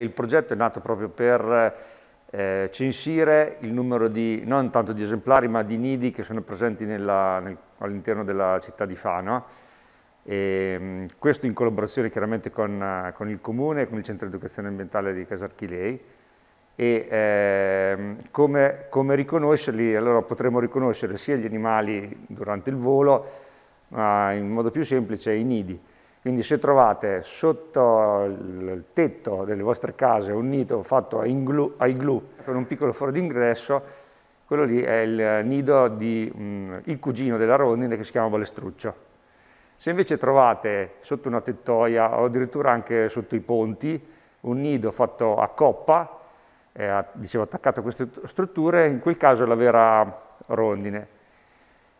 Il progetto è nato proprio per eh, censire il numero di, non tanto di esemplari, ma di nidi che sono presenti all'interno della città di Fano. E, ehm, questo in collaborazione chiaramente con, eh, con, il Comune e con il Centro di Educazione Ambientale di Casarchilei. E eh, come, come riconoscerli? Allora potremo riconoscere sia gli animali durante il volo, ma in modo più semplice i nidi. Quindi se trovate sotto il tetto delle vostre case un nido fatto a igloo, a igloo con un piccolo foro d'ingresso, quello lì è il nido di mh, mm, il cugino della rondine che si chiama balestruccio. Se invece trovate sotto una tettoia o addirittura anche sotto i ponti un nido fatto a coppa, eh, dicevo attaccato a queste strutture, in quel caso è la vera rondine.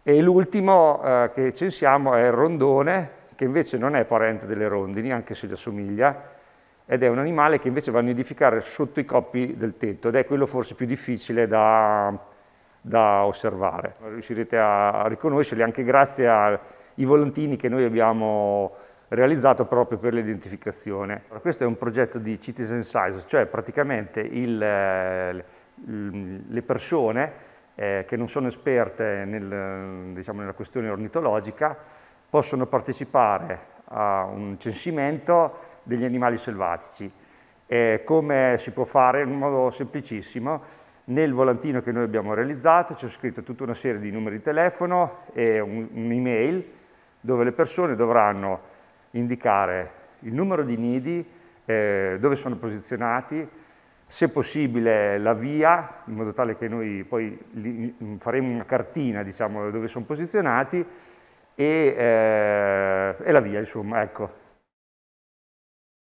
E l'ultimo eh, che censiamo è il rondone, che invece non è parente delle rondini, anche se gli assomiglia, ed è un animale che invece va a nidificare sotto i coppi del tetto ed è quello forse più difficile da, da osservare. Riuscirete a riconoscerli anche grazie ai volantini che noi abbiamo realizzato proprio per l'identificazione. Questo è un progetto di citizen science, cioè praticamente il, le persone eh, che non sono esperte nel, diciamo, nella questione ornitologica possono partecipare a un censimento degli animali selvatici. Eh, come si può fare? In modo semplicissimo. Nel volantino che noi abbiamo realizzato c'è scritto tutta una serie di numeri di telefono e un'email un dove le persone dovranno indicare il numero di nidi, eh, dove sono posizionati, se possibile la via, in modo tale che noi poi faremo una cartina diciamo, dove sono posizionati e, eh, e la via, insomma, ecco.